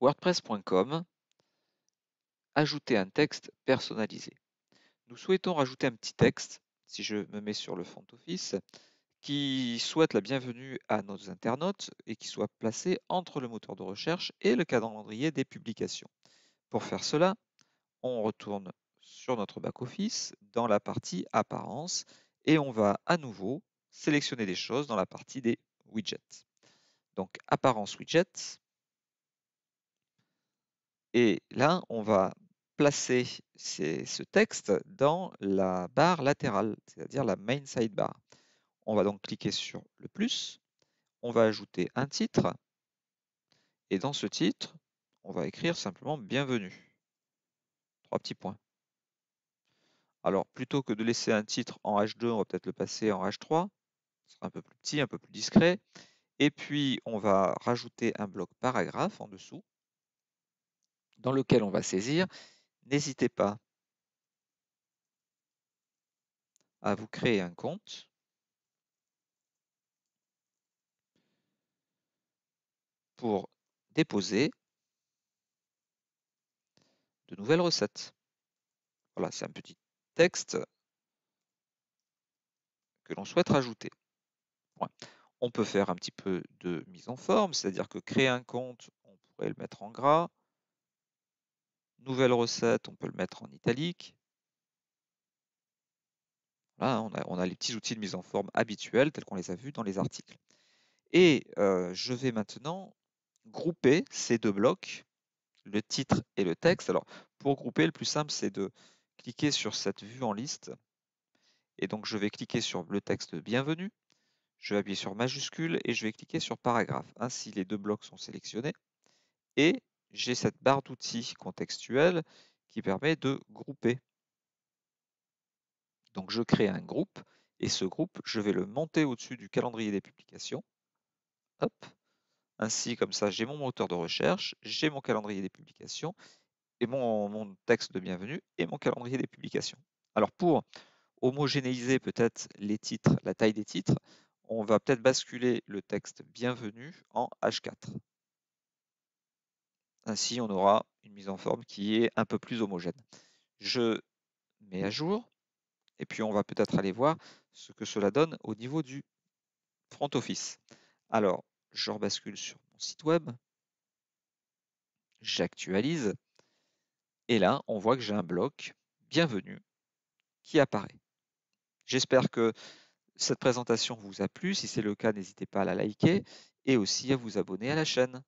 WordPress.com, ajouter un texte personnalisé. Nous souhaitons rajouter un petit texte, si je me mets sur le front office, qui souhaite la bienvenue à nos internautes et qui soit placé entre le moteur de recherche et le calendrier des publications. Pour faire cela, on retourne sur notre back-office dans la partie Apparence et on va à nouveau sélectionner des choses dans la partie des widgets. Donc Apparence Widgets, et là, on va placer ce texte dans la barre latérale, c'est-à-dire la main sidebar. On va donc cliquer sur le plus, on va ajouter un titre, et dans ce titre, on va écrire simplement bienvenue. Trois petits points. Alors, plutôt que de laisser un titre en H2, on va peut-être le passer en H3. Ce sera un peu plus petit, un peu plus discret. Et puis, on va rajouter un bloc paragraphe en dessous dans lequel on va saisir, n'hésitez pas à vous créer un compte. pour déposer de nouvelles recettes. Voilà, c'est un petit texte que l'on souhaite rajouter. On peut faire un petit peu de mise en forme, c'est-à-dire que créer un compte, on pourrait le mettre en gras. Nouvelle recette, on peut le mettre en italique. Là, on, a, les petits outils de mise en forme habituels tels qu'on les a vus dans les articles. Et euh, je vais maintenant grouper ces deux blocs, le titre et le texte. Alors, pour grouper, le plus simple, c'est de cliquer sur cette vue en liste. Et donc, je vais cliquer sur le texte bienvenue. Je vais appuyer sur majuscule et je vais cliquer sur paragraphe. Ainsi, les deux blocs sont sélectionnés. Et j'ai cette barre d'outils contextuelle qui permet de grouper. Donc je crée un groupe et ce groupe, je vais le monter au-dessus du calendrier des publications. Ainsi, comme ça, j'ai mon moteur de recherche, j'ai mon calendrier des publications et mon, texte de bienvenue et mon calendrier des publications. Alors pour homogénéiser peut-être les titres, la taille des titres, on va peut-être basculer le texte bienvenue en H4. Ainsi, on aura une mise en forme qui est un peu plus homogène. Je mets à jour et puis on va peut-être aller voir ce que cela donne au niveau du front office. Alors, je rebascule sur mon site web, j'actualise et là, on voit que j'ai un bloc bienvenue qui apparaît. J'espère que cette présentation vous a plu. Si c'est le cas, n'hésitez pas à la liker et aussi à vous abonner à la chaîne.